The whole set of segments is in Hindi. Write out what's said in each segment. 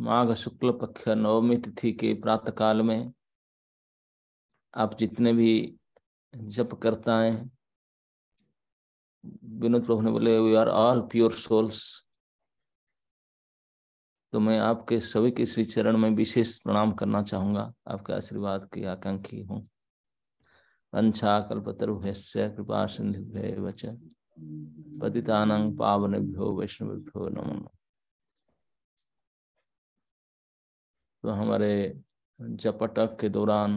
माघ शुक्ल पक्ष नवमी तिथि के प्रातः काल में आप जितने भी जप करता है विनोद प्रभु ने बोले we are all pure souls तो मैं आपके सभी के श्री चरण में विशेष प्रणाम करना चाहूंगा आपके आशीर्वाद की आकांक्षी हूँ वंशा कल्पतरुभ्य कृपा सिंधुभ्य पावन पतितानंग वैष्णव भ्यो नमो नमः तो हमारे जपटक के दौरान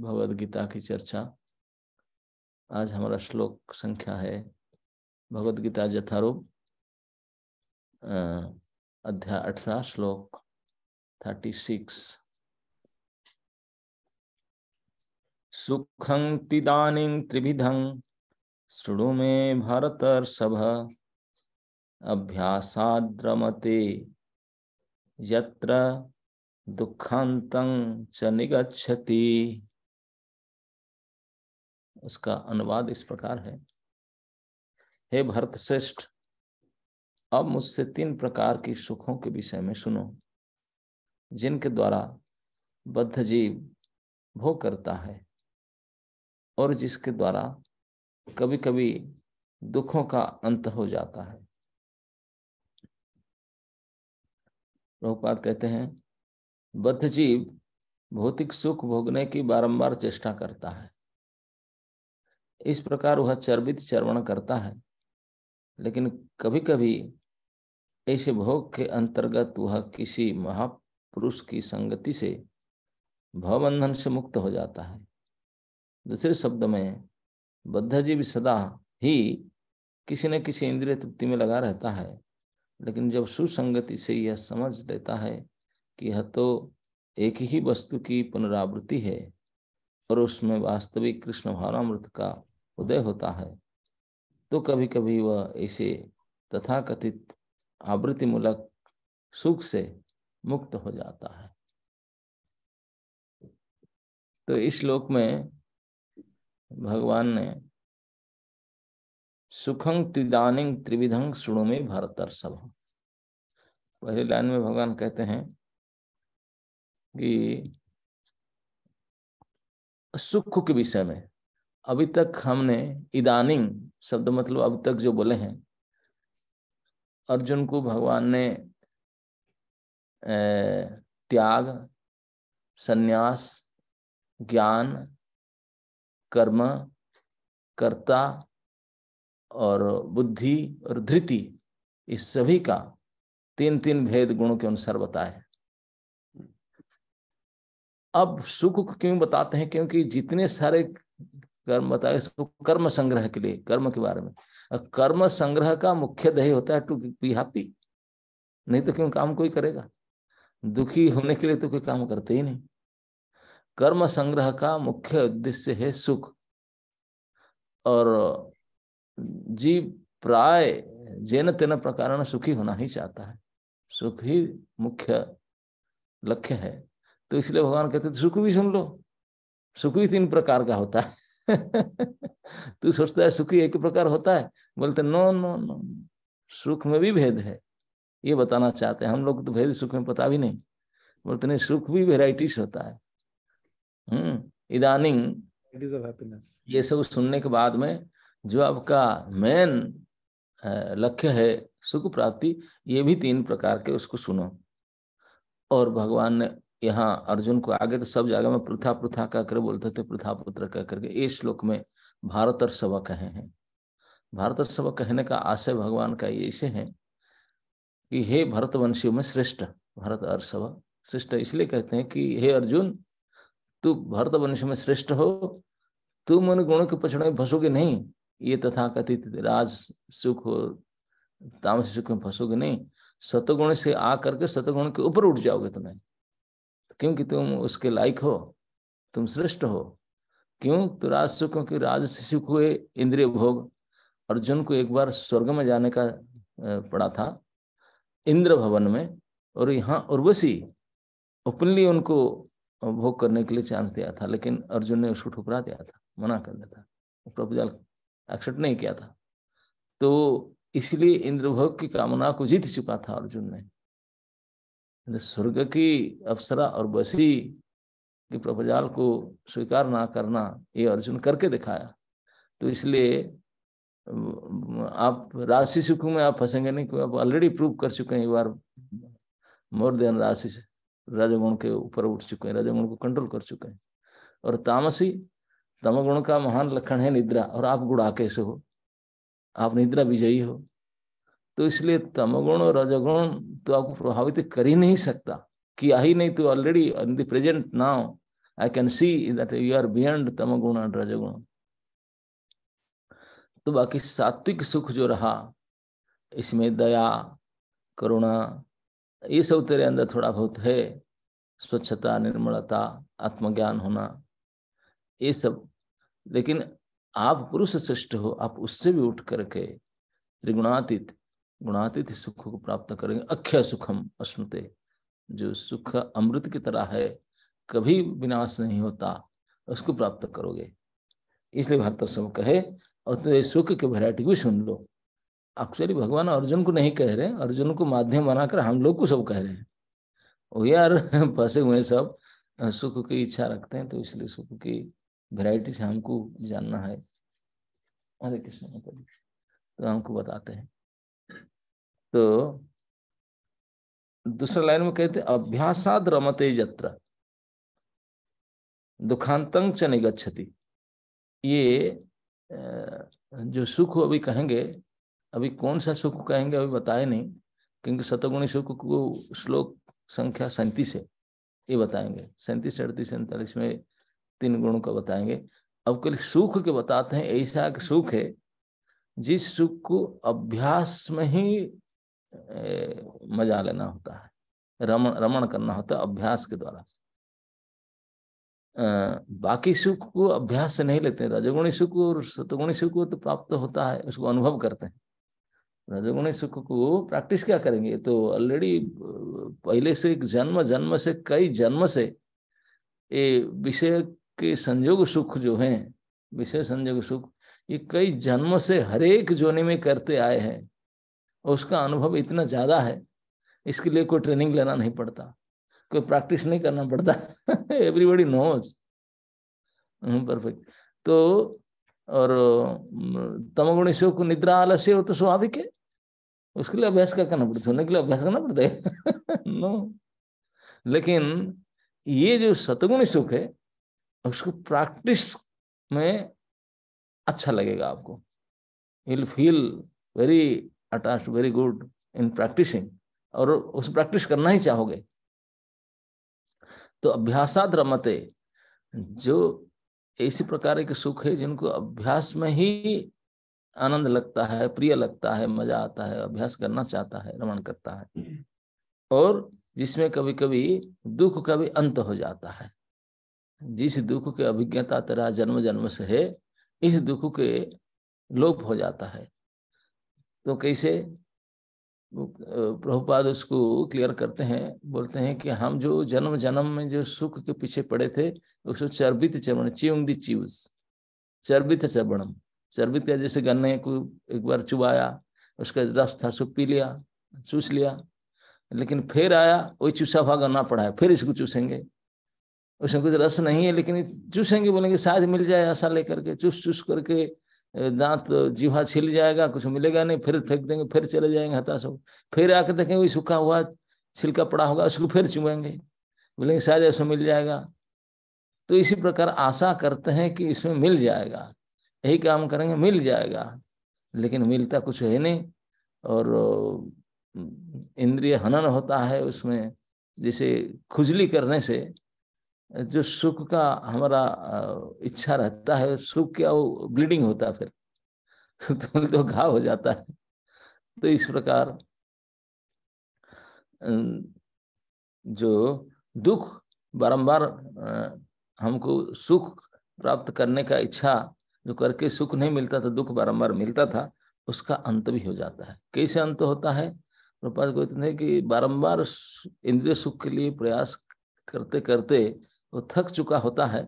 भगवद गीता की चर्चा आज हमारा श्लोक संख्या है भगवद गीता जथारूप अध्याय अठारह श्लोक थर्टी सिक्स सुखं तिदानीं त्रिविधं शृणु मे भरतर्षभ अभ्यासाद्रमते यत्र दुखांतं च निगच्छति उसका अनुवाद इस प्रकार है हे भरत श्रेष्ठ अब मुझसे तीन प्रकार की सुखों के विषय में सुनो जिनके द्वारा बद्ध जीव भोग करता है और जिसके द्वारा कभी कभी दुखों का अंत हो जाता है प्रभुपाद कहते हैं बद्ध जीव भौतिक सुख भोगने की बारंबार चेष्टा करता है इस प्रकार वह चर्बित चर्वण करता है लेकिन कभी कभी ऐसे भोग के अंतर्गत वह किसी महापुरुष की संगति से भवबंधन से मुक्त हो जाता है दूसरे शब्द में जीव सदा ही किसी न किसी इंद्रिय तृप्ति में लगा रहता है लेकिन जब सुसंगति से यह समझ लेता है कि यह तो एक ही वस्तु की पुनरावृत्ति है और उसमें वास्तविक कृष्ण भावनामृत का उदय होता है तो कभी कभी वह इसे तथाकथित आवृत्तिमूलक सुख से मुक्त हो जाता है तो इस श्लोक में भगवान ने सुखं त्रिदानिंग त्रिविधंग सुणु में भरतर सभा पहले लाइन में भगवान कहते हैं कि सुख के विषय में अभी तक हमने इदानिंग शब्द मतलब अब तक जो बोले हैं अर्जुन को भगवान ने त्याग सन्यास ज्ञान कर्म कर्ता और बुद्धि और धृति इस सभी का तीन तीन भेद गुणों के अनुसार बताए अब सुख को क्यों बताते हैं क्योंकि जितने सारे कर्म बताए कर्म संग्रह के लिए कर्म के बारे में कर्म संग्रह का मुख्य ध्यय होता है टू बी हैप्पी नहीं तो क्यों काम कोई करेगा दुखी होने के लिए तो कोई काम करते ही नहीं कर्म संग्रह का मुख्य उद्देश्य है सुख और जी प्राय जेन तेन प्रकार सुखी होना ही चाहता है सुख ही मुख्य लक्ष्य है तो इसलिए भगवान कहते थे सुख भी सुन लो सुख भी तीन प्रकार का होता है तू सोचता है सुखी एक प्रकार होता है बोलते नो नो नो सुख में भी भेद है ये बताना चाहते हैं हम लोग तो भेद सुख में पता भी नहीं बोलते नहीं सुख भी वेराइटीज होता है हम्म, इदानिंग ये सब सुनने के बाद में जो आपका मेन लक्ष्य है सुख प्राप्ति ये भी तीन प्रकार के उसको सुनो और भगवान ने यहाँ अर्जुन को आगे तो सब जगह में प्रथा प्रथा कहकर कर बोलते थे प्रथा पुत्र कह करके इस श्लोक में भारत और सभा कहे हैं भारत और सभा कहने का आशय भगवान का ये इसे है कि हे भरत वंशियों में श्रेष्ठ भारत और सभा श्रेष्ठ इसलिए कहते हैं कि हे अर्जुन तू वंश में श्रेष्ठ हो तुम उन गुणों के पछड़े में फंसोगे नहीं ये तथा कथित राज सुख हो तामस सुख में फंसोगे नहीं सतगुण से आ करके सतगुण के ऊपर उठ जाओगे तुम्हें क्योंकि तुम उसके लायक हो तुम श्रेष्ठ हो क्यों तो राज सुखों की राज सुख हुए इंद्रिय भोग अर्जुन को एक बार स्वर्ग में जाने का पड़ा था इंद्र भवन में और यहाँ उर्वशी ओपनली उनको भोग करने के लिए चांस दिया था लेकिन अर्जुन ने उसको ठुकरा दिया था मना कर दिया था प्रभुजाल एक्सेप्ट नहीं किया था तो इसलिए इंद्रभोग की कामना को जीत चुका था अर्जुन ने स्वर्ग की अप्सरा और बसी के प्रपजाल को स्वीकार ना करना ये अर्जुन करके दिखाया तो इसलिए आप राशि सुख में आप फंसेंगे नहीं क्योंकि आप ऑलरेडी प्रूव कर चुके हैं एक बार मोर देन राशि से रजगुण के ऊपर उठ चुके हैं रजगुण को कंट्रोल कर चुके हैं और तामसी तमगुण का महान लक्षण है निद्रा और आप गुड़ाके से हो आप निद्रा विजयी हो तो इसलिए तमगुण और रजगुण तो आपको प्रभावित कर ही नहीं सकता किया ही नहीं तो already in the present now I can see that you are beyond तमगुण एंड रजगुण तो बाकी सात्विक सुख जो रहा इसमें दया करुणा ये सब तेरे अंदर थोड़ा बहुत है स्वच्छता निर्मलता आत्मज्ञान होना ये सब लेकिन आप पुरुष श्रेष्ठ हो आप उससे भी उठ करके त्रिगुणातीत गुणातीत सुख को प्राप्त करेंगे अक्षय सुखम अश्नुते जो सुख अमृत की तरह है कभी विनाश नहीं होता उसको प्राप्त करोगे इसलिए भारत सब कहे और तो सुख की वैरायटी भी सुन लो एक्चुअली भगवान अर्जुन को नहीं कह रहे अर्जुन को माध्यम बनाकर हम लोग को सब कह रहे हैं वो यार फंसे हुए सब सुख की इच्छा रखते हैं तो इसलिए सुख की वैरायटी से हमको जानना है हरे कृष्ण तो हमको बताते हैं तो दूसरा लाइन में कहते अभ्यासाद रमते यत्र दुखांतंग च निगछति ये जो सुख अभी कहेंगे अभी कौन सा सुख कहेंगे अभी बताए नहीं क्योंकि सतगुणी सुख को श्लोक संख्या सैंतीस है ये बताएंगे सैंतीस अड़तीस सैंतालीस में तीन गुणों का बताएंगे अब कल सुख के बताते हैं ऐसा सुख है जिस सुख को अभ्यास में ही मजा लेना होता है रमण रमण करना होता है अभ्यास के द्वारा बाकी सुख को अभ्यास से नहीं लेते रजोगुणी सुख और सतगुणी सुख को तो प्राप्त होता है उसको अनुभव करते हैं रजोगुणी सुख को प्रैक्टिस क्या करेंगे तो ऑलरेडी पहले से एक जन्म जन्म से कई जन्म से ये विषय के संयोग सुख जो है विषय संयोग सुख ये कई जन्म से हरेक जोनि में करते आए हैं और उसका अनुभव इतना ज़्यादा है इसके लिए कोई ट्रेनिंग लेना नहीं पड़ता कोई प्रैक्टिस नहीं करना पड़ता एवरीबडी नोज परफेक्ट तो और तमगुणी से को निद्रा आलस्य हो तो स्वाभाविक है उसके लिए अभ्यास क्या करना पड़ता सुनने के लिए अभ्यास करना पड़ता है नो लेकिन ये जो सतगुणी सुख है उसको प्रैक्टिस में अच्छा लगेगा आपको will feel very attach very good in practicing और उस प्रैक्टिस करना ही चाहोगे तो अभ्यासाद रमते जो ऐसी प्रकार के सुख है जिनको अभ्यास में ही आनंद लगता है प्रिय लगता है मजा आता है अभ्यास करना चाहता है रमण करता है और जिसमें कभी कभी दुख का भी अंत हो जाता है जिस दुख के अभिज्ञता तेरा जन्म जन्म से है इस दुख के लोप हो जाता है तो कैसे प्रभुपाद उसको क्लियर करते हैं बोलते हैं कि हम जो जन्म जन्म में जो सुख के पीछे पड़े थे उसको चर्बित चरण चिंग चिउस चर्बित चरणम चर्बित का जैसे गन्ने को एक बार चुबाया उसका रस था सुख पी लिया चूस लिया लेकिन फिर आया वही चूसा हुआ गन्ना पड़ा है फिर इसको चूसेंगे उसमें कुछ रस नहीं है लेकिन चूसेंगे बोलेंगे शायद मिल जाए ऐसा लेकर के चूस चूस करके दांत जीवा छिल जाएगा कुछ मिलेगा नहीं फिर फेंक देंगे फिर चले जाएंगे हताश हो फिर आके देखेंगे वही सूखा हुआ छिलका पड़ा होगा उसको फिर चुएंगे बोलेंगे शायद ऐसा मिल जाएगा तो इसी प्रकार आशा करते हैं कि इसमें मिल जाएगा यही काम करेंगे मिल जाएगा लेकिन मिलता कुछ है नहीं और इंद्रिय हनन होता है उसमें जैसे खुजली करने से जो सुख का हमारा इच्छा रहता है सुख क्या वो ब्लीडिंग होता है फिर तो, तो घाव हो जाता है तो इस प्रकार जो दुख बारंबार हमको सुख प्राप्त करने का इच्छा जो करके सुख नहीं मिलता था दुख बारंबार मिलता था उसका अंत भी हो जाता है कैसे अंत होता है कहते हैं कि बारंबार इंद्रिय सुख के लिए प्रयास करते करते वो थक चुका होता है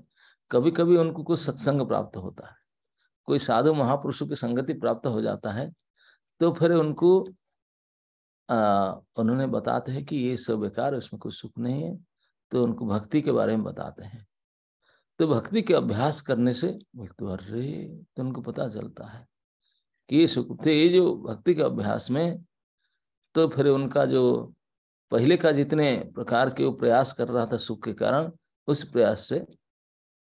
कभी कभी उनको कुछ सत्संग प्राप्त होता है कोई साधु महापुरुषों की संगति प्राप्त हो जाता है तो फिर उनको आ, उन्होंने बताते हैं कि ये सब बेकार इसमें कोई सुख नहीं है तो उनको भक्ति के बारे में बताते हैं तो भक्ति के अभ्यास करने से बोलते अरे तो उनको पता चलता है कि ये सुख थे तो ये जो भक्ति के अभ्यास में तो फिर उनका जो पहले का जितने प्रकार के वो प्रयास कर रहा था सुख के कारण उस प्रयास से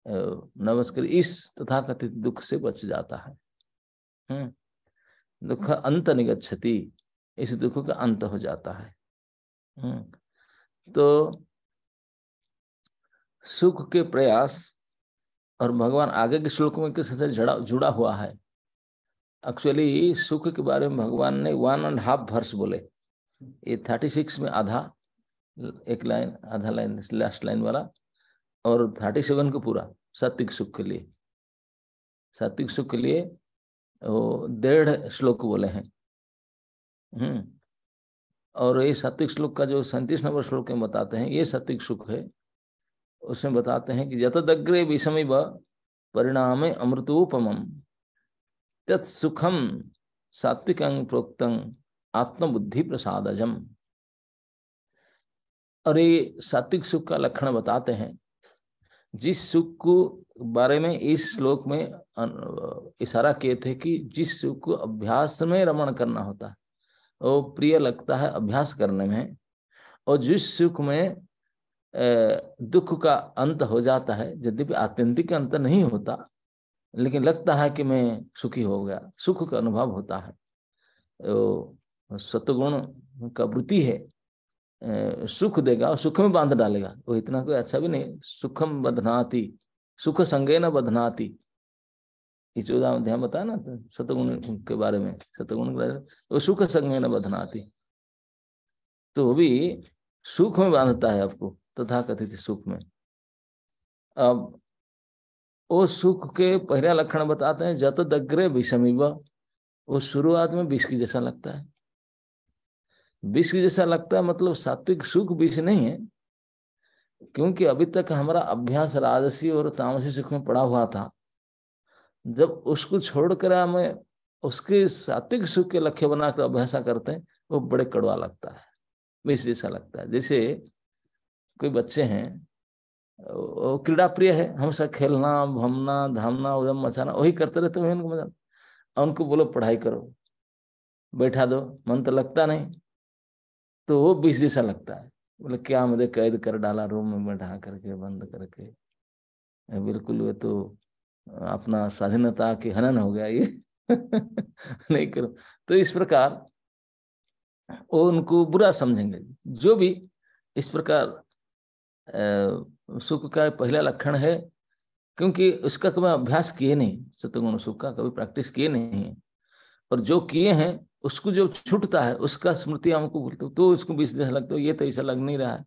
नमस्कार इस तथा कथित दुख से बच जाता है हम्म। दुख हम्म। अंत निगछति इस दुख का अंत हो जाता है हम्म। तो सुख के प्रयास और भगवान आगे के श्लोक में किस तरह जड़ा जुड़ा हुआ है एक्चुअली सुख के बारे में भगवान ने वन एंड हाफ वर्स बोले ये थर्टी सिक्स में आधा एक लाइन आधा लाइन लास्ट लाइन वाला और थर्टी सेवन को पूरा सात्विक सुख के लिए सात्विक सुख के लिए वो डेढ़ श्लोक बोले हैं हम्म और ये सात्विक श्लोक का जो सैंतीस नंबर श्लोक में बताते हैं ये सात्विक सुख है उसमें बताते हैं कि जतदग्रे विषमी व परिणाम अमृतोपम तत्सुखम सात्विक अंग प्रोक्त आत्मबुद्धि प्रसादजम और ये सात्विक सुख का लक्षण बताते हैं जिस सुख को बारे में इस श्लोक में इशारा किए थे कि जिस सुख को अभ्यास में रमण करना होता है वो प्रिय लगता है अभ्यास करने में और जिस सुख में दुख का अंत हो जाता है यद्यपि आत्यंतिक अंत नहीं होता लेकिन लगता है कि मैं सुखी हो गया सुख का अनुभव होता है सतगुण का वृत्ति है सुख देगा और सुख में बांध डालेगा वो इतना कोई अच्छा भी नहीं सुखम बधनाती सुख संगे न बधनाती इस ध्यान बताया ना तो शतगुण के बारे में शतगुण वो सुख संगे न बधनाती तो वो भी सुख में बांधता है आपको तथा तो कथित सुख में अब वो सुख के पहला लक्षण बताते हैं जत दग्रे विषमी वो शुरुआत में विष की जैसा लगता है विष जैसा लगता है मतलब सात्विक सुख विष नहीं है क्योंकि अभी तक हमारा अभ्यास राजसी और तामसी सुख में पड़ा हुआ था जब उसको छोड़कर हमें उसके सात्विक सुख के लक्ष्य बनाकर अभ्यास करते हैं वो बड़े कड़वा लगता है विष जैसा लगता है जैसे कोई बच्चे हैं वो क्रीड़ा प्रिय है हमेशा खेलना भमना धामना उदम मचाना वही करते रहते हैं उनको मजा उनको बोलो पढ़ाई करो बैठा दो मन तो लगता नहीं तो वो बीस जैसा लगता है बोले क्या मुझे कैद कर डाला रूम में बैठा करके बंद करके बिल्कुल वो तो अपना स्वाधीनता के हनन हो गया ये नहीं करो तो इस प्रकार वो उनको बुरा समझेंगे जो भी इस प्रकार सुख का पहला लक्षण है क्योंकि उसका कभी अभ्यास किए नहीं सतगुण सुख का कभी प्रैक्टिस किए नहीं है और जो किए हैं उसको जो छूटता है उसका स्मृति हमको बोलते तो उसको बीस दिन लगता है ये तो ऐसा लग नहीं रहा है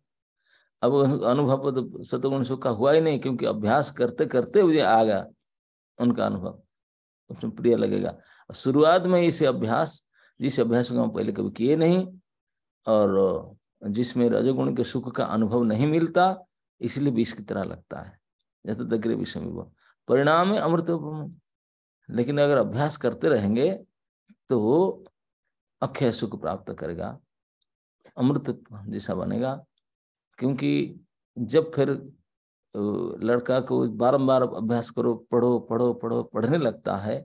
अब अनुभव तो शतगुण सुख का हुआ ही नहीं क्योंकि अभ्यास करते करते मुझे आ गया उनका अनुभव उसमें प्रिय लगेगा शुरुआत में इसे अभ्यास जिस अभ्यास को हम पहले कभी किए नहीं और जिसमें रजोगुण के सुख का अनुभव नहीं मिलता इसलिए भी इसकी तरह लगता है जैसे तो दग्रे विषय में परिणाम है अमृत लेकिन अगर अभ्यास करते रहेंगे तो अक्षय सुख प्राप्त करेगा अमृत जैसा बनेगा क्योंकि जब फिर लड़का को बारंबार अभ्यास करो पढ़ो पढ़ो पढ़ो पढ़ने लगता है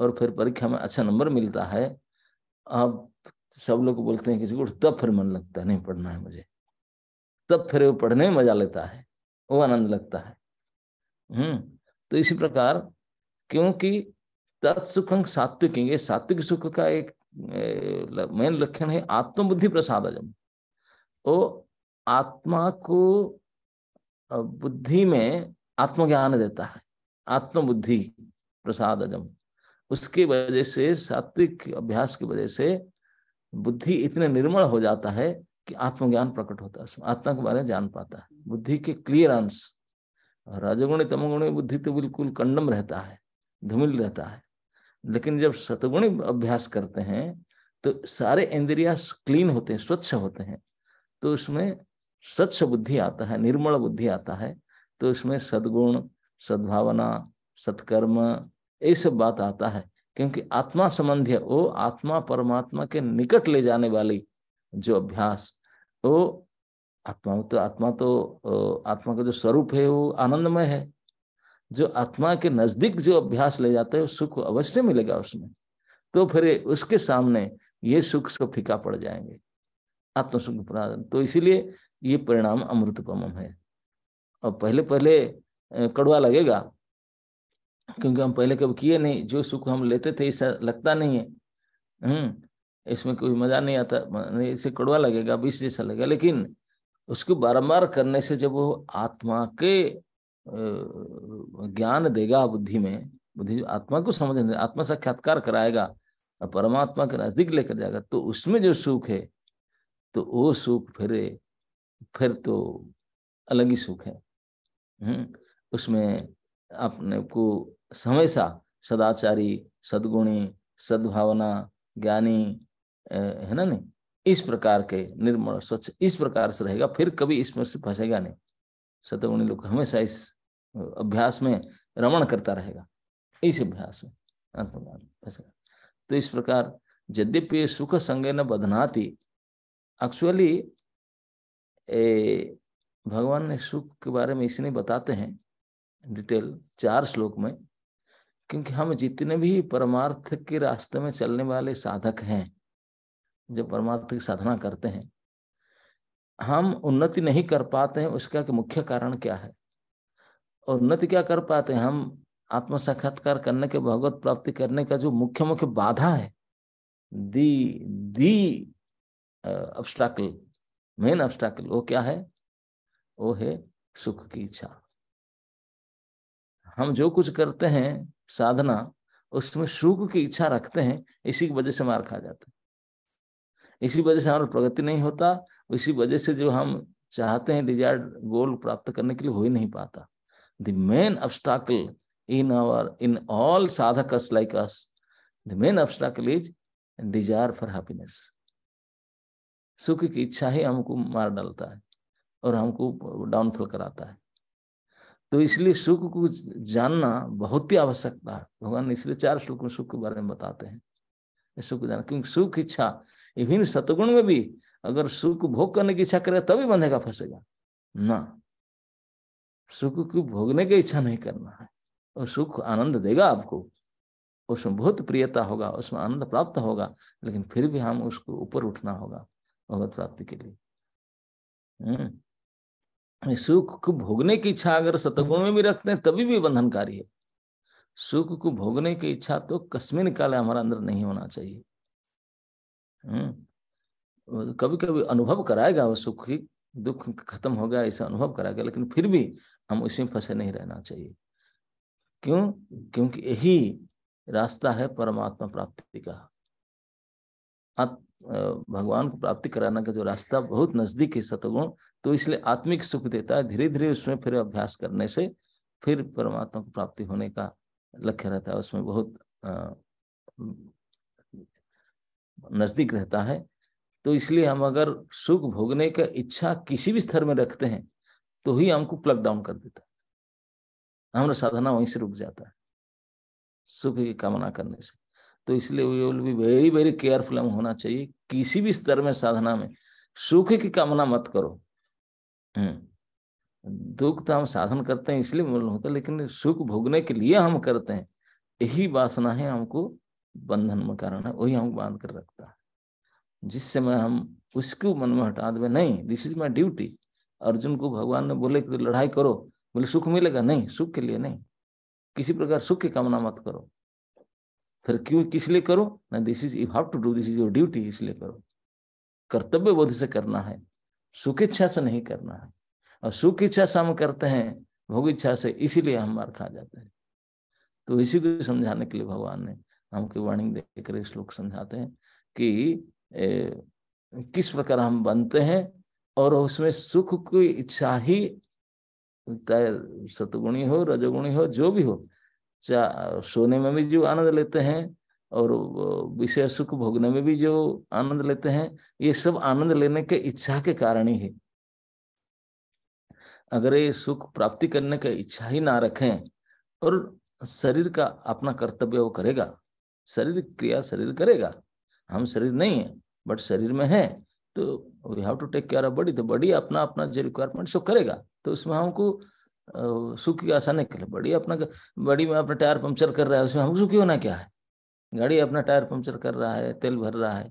और फिर परीक्षा में अच्छा नंबर मिलता है अब सब लोग बोलते हैं किसी को तब फिर मन लगता है नहीं पढ़ना है मुझे तब फिर वो पढ़ने में मजा लेता है वो आनंद लगता है हम्म तो इसी प्रकार क्योंकि तत्सुखंग सात्विक सात्विक सुख का एक मेन लक्षण है आत्मबुद्धि प्रसाद अजम तो आत्मा को बुद्धि में आत्मज्ञान देता है आत्मबुद्धि अजम उसके वजह से सात्विक अभ्यास की वजह से बुद्धि इतने निर्मल हो जाता है कि आत्मज्ञान प्रकट होता है आत्मा के बारे में जान पाता है बुद्धि के क्लियरेंस राजगुण तमगुण बुद्धि तो बिल्कुल कंडम रहता है धुमिल रहता है लेकिन जब सतगुण अभ्यास करते हैं तो सारे इंद्रिया क्लीन होते हैं स्वच्छ होते हैं तो उसमें स्वच्छ बुद्धि आता है निर्मल बुद्धि आता है तो उसमें सदगुण सद्भावना सत्कर्म ये सब बात आता है क्योंकि आत्मा संबंधी वो आत्मा परमात्मा के निकट ले जाने वाली जो अभ्यास वो आत्मा तो आत्मा तो आत्मा का जो स्वरूप है वो आनंदमय है जो आत्मा के नजदीक जो अभ्यास ले जाता है सुख अवश्य मिलेगा उसमें तो फिर उसके सामने ये सुख सब फीका पड़ जाएंगे आत्मसुख प्राधान तो इसीलिए ये परिणाम अमृतपम है और पहले पहले कड़वा लगेगा क्योंकि हम पहले कभी किए नहीं जो सुख हम लेते थे इससे लगता नहीं है हम्म इसमें कोई मजा नहीं आता नहीं इसे कड़वा लगेगा बीस जैसा लगेगा लेकिन उसको बारंबार करने से जब वो आत्मा के ज्ञान देगा बुद्धि में बुद्धि आत्मा को समझ आत्मा साक्षात्कार कराएगा और परमात्मा के नजदीक लेकर जाएगा तो उसमें जो सुख है तो वो सुख फिर फिर तो अलग ही सुख है हम्म, उसमें अपने को हमेशा सदाचारी सदगुणी सद्भावना ज्ञानी है ना नहीं इस प्रकार के निर्मल स्वच्छ इस प्रकार से रहेगा फिर कभी इसमें से फंसेगा नहीं सतगुणी लोग हमेशा इस अभ्यास में रमण करता रहेगा इस अभ्यास में तो इस प्रकार यद्यपि सुख संगे न बधनाती एक्चुअली भगवान ने सुख के बारे में इसलिए बताते हैं डिटेल चार श्लोक में क्योंकि हम जितने भी परमार्थ के रास्ते में चलने वाले साधक हैं जो परमार्थ की साधना करते हैं हम उन्नति नहीं कर पाते हैं उसका मुख्य कारण क्या है और उन्नति क्या कर पाते हैं हम आत्म साक्षात्कार करने के भगवत प्राप्ति करने का जो मुख्य मुख्य बाधा है दी दी ऑब्स्टाकल मेन ऑब्स्टाकल वो क्या है वो है सुख की इच्छा हम जो कुछ करते हैं साधना उसमें सुख की इच्छा रखते हैं इसी की वजह से मार खा जाते हैं इसी वजह से हमारा प्रगति नहीं होता इसी वजह से जो हम चाहते हैं डिजायर्ड गोल प्राप्त करने के लिए हो ही नहीं पाता the main obstacle in our in all sadhakas like us, the main obstacle is desire for happiness. सुख की इच्छा ही हमको मार डालता है और हमको डाउनफॉल कराता है तो इसलिए सुख को जानना बहुत ही आवश्यकता है भगवान इसलिए चार श्लोक में सुख के बारे में बताते हैं सुख जानना क्योंकि सुख इच्छा इविन सतगुण में भी अगर सुख भोग करने की इच्छा करेगा तभी बंधेगा फंसेगा ना सुख को भोगने की इच्छा नहीं करना है और सुख आनंद देगा आपको उसमें बहुत प्रियता होगा उसमें आनंद प्राप्त होगा लेकिन फिर भी हम उसको ऊपर उठना होगा भगवत प्राप्ति के लिए हम्म। सुख को भोगने की इच्छा अगर सतगुण में भी रखते हैं तभी भी बंधनकारी है सुख को भोगने की इच्छा तो कश्मीर काले हमारा अंदर नहीं होना चाहिए हम्म। कभी कभी अनुभव कराएगा वो सुख ही दुख खत्म हो गया ऐसा अनुभव कराएगा लेकिन फिर भी हम उसमें फंसे नहीं रहना चाहिए क्यों क्योंकि यही रास्ता है परमात्मा प्राप्ति का भगवान को प्राप्ति कराने का जो रास्ता बहुत नजदीक है सतगुण तो इसलिए आत्मिक सुख देता है धीरे धीरे उसमें फिर अभ्यास करने से फिर परमात्मा को प्राप्ति होने का लक्ष्य रहता है उसमें बहुत नजदीक रहता है तो इसलिए हम अगर सुख भोगने का इच्छा किसी भी स्तर में रखते हैं तो ही हमको प्लग डाउन कर देता है हमारा साधना वहीं से रुक जाता है सुख की कामना करने से तो इसलिए we will be very very careful हम होना चाहिए किसी भी स्तर में साधना में सुख की कामना मत करो हम्म, दुख तो हम साधन करते हैं इसलिए मूल होता है लेकिन सुख भोगने के लिए हम करते हैं यही वासना है हमको बंधन में कारण है वही हमको बांध कर रखता है जिस समय हम उसको मन में हटा दे नहीं this is my duty Arjun को भगवान ने बोले कि तो लड़ाई करो बोले सुख मिलेगा नहीं सुख के लिए नहीं किसी प्रकार सुख की कामना मत करो फिर क्यों किस लिए करो ना this is you have to do this is your duty इसलिए करो कर्तव्य बोध से करना है सुख इच्छा से नहीं करना है और सुख इच्छा से हम करते हैं भोग इच्छा से इसीलिए हम मार खा जाते हैं तो इसी को समझाने के लिए भगवान ने हमको वार्निंग देकर श्लोक समझाते हैं कि ए, किस प्रकार हम बनते हैं और उसमें सुख की इच्छा ही सतगुणी हो रजोगुणी हो जो भी हो सोने में भी जो आनंद लेते हैं और विषय सुख भोगने में भी जो आनंद लेते हैं ये सब आनंद लेने के इच्छा के कारण ही है अगर ये सुख प्राप्ति करने का इच्छा ही ना रखें और शरीर का अपना कर्तव्य वो करेगा शरीर क्रिया शरीर करेगा हम शरीर नहीं है बट शरीर में है तो और you have to take care of body तो बॉडी अपना अपना जो रिक्वायरमेंट सो करेगा तो उसमें हमको सुख की आशा नहीं करे बॉडी अपना बॉडी में अपना टायर पंक्चर कर रहा है उसमें हमको सुखी होना क्या है गाड़ी अपना टायर पंक्चर कर रहा है तेल भर रहा है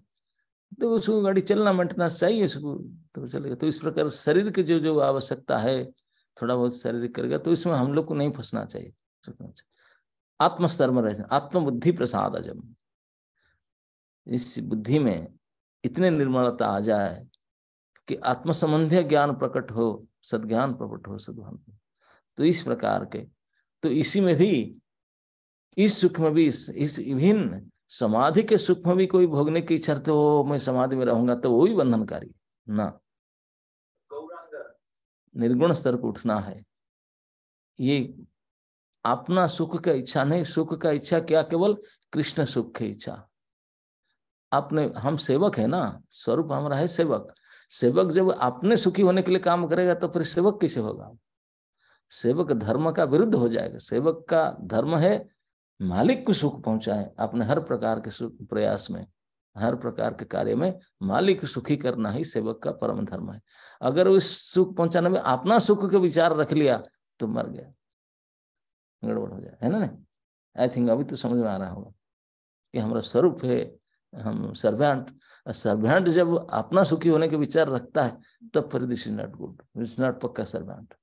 तो उसको गाड़ी चलना मेंटेनेंस चाहिए उसको तो चलेगा तो इस प्रकार शरीर की जो जो आवश्यकता है थोड़ा बहुत शारीरिक करेगा तो इसमें हम लोग को नहीं फंसना चाहिए आत्मस्तर में रहना आत्मबुद्धि प्रसाद जब इस बुद्धि में इतने निर्मलता आ जाए कि आत्म संबंधी ज्ञान प्रकट हो सदज्ञान प्रकट हो सदभाव तो इस प्रकार के तो इसी में भी इस सुख में भी इस विभिन्न समाधि के सुख में भी कोई भोगने की इच्छा तो मैं समाधि में रहूंगा तो वो भी बंधनकारी ना निर्गुण स्तर को उठना है ये अपना सुख का इच्छा नहीं सुख का इच्छा क्या केवल कृष्ण सुख की इच्छा अपने हम सेवक है ना स्वरूप हमारा है सेवक सेवक जब अपने सुखी होने के लिए काम करेगा तो फिर सेवक कैसे होगा सेवक धर्म का विरुद्ध हो जाएगा सेवक का धर्म है मालिक को सुख पहुंचाए अपने हर प्रकार के प्रयास में हर प्रकार के कार्य में मालिक को सुखी करना ही सेवक का परम धर्म है अगर उस सुख पहुंचाने में अपना सुख के विचार रख लिया तो मर गया गड़बड़ हो जाए है ना नहीं आई थिंक अभी तो समझ में आ रहा होगा कि हमारा स्वरूप है हम सर्वेंट सर्वेंट जब अपना सुखी होने के विचार रखता है तब फिर this is not good is not पक्का सर्वेंट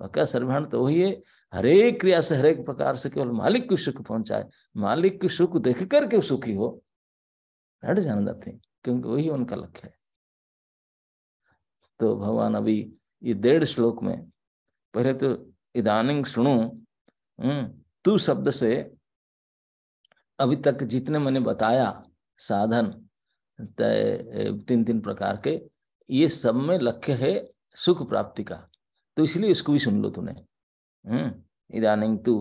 पक्का सर्वेंट तो वही है हरेक क्रिया से हरेक प्रकार से केवल मालिक को सुख पहुंचाए मालिक को सुख देख करके सुखी हो दैट इज अनदर थिंग क्योंकि वही उनका लक्ष्य है तो भगवान अभी ये डेढ़ श्लोक में पहले तो इदानिंग हम्म तू शब्द से अभी तक जितने मैंने बताया साधन तीन तीन प्रकार के ये सब में लक्ष्य है सुख प्राप्ति का तो इसलिए इसको भी सुन लो तूने हम्म, इधानी तू